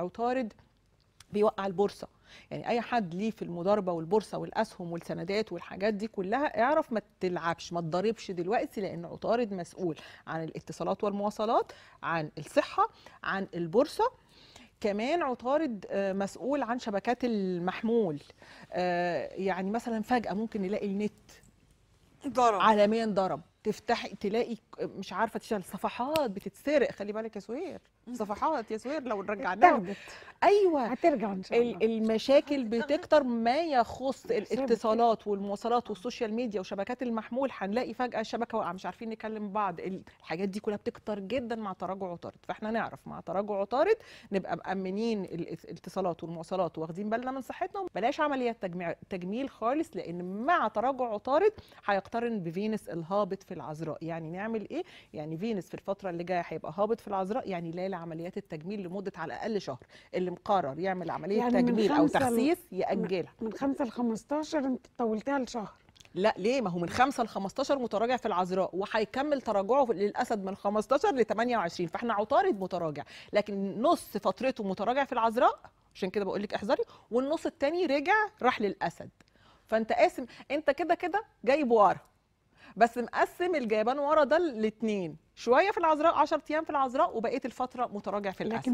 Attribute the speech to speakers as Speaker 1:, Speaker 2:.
Speaker 1: او طارد بيوقع البورصه يعني اي حد ليه في المضاربه والبورصه والاسهم والسندات والحاجات دي كلها اعرف ما تلعبش ما تضربش دلوقتي لان عطارد مسؤول عن الاتصالات والمواصلات عن الصحه عن البورصه كمان عطارد آه، مسؤول عن شبكات المحمول آه، يعني مثلا فجاه ممكن نلاقي النت ضرب عالميا ضرب تفتحي تلاقي مش عارفه تشتغل صفحات بتتسرق خلي بالك يا سوير صفحات يا سوير لو رجعناها ايوه هترجع ان شاء الله المشاكل بتكتر ما يخص الاتصالات والمواصلات والسوشيال ميديا وشبكات المحمول هنلاقي فجاه الشبكه واقعه مش عارفين نكلم بعض الحاجات دي كلها بتكتر جدا مع تراجع عطارد فاحنا نعرف مع تراجع عطارد نبقى مامنين الاتصالات والمواصلات واخدين بالنا من صحتنا بلاش عمليات تجميل خالص لان مع تراجع عطارد هيقترن بفينس الهابط في العذراء يعني نعمل ايه يعني فينوس في الفتره اللي جايه هيبقى هابط في العذراء يعني لا لعمليات التجميل لمده على الاقل شهر اللي مقرر يعمل عمليه يعني تجميل او تخسيس ياجلها
Speaker 2: من 5 ل 15 انت طولتها لشهر
Speaker 1: لا ليه ما هو من 5 ل 15 متراجع في العذراء وهيكمل تراجعه للاسد من 15 ل 28 فاحنا عطارد متراجع لكن نص فترته متراجع في العذراء عشان كده بقول لك احذري والنص الثاني رجع راح للاسد فانت قاسم انت كده كده جايب ورا بس مقسم الجيبان ورا ده الاثنين شويه في العذراء 10 ايام في العذراء وبقيه الفتره متراجع في الاسد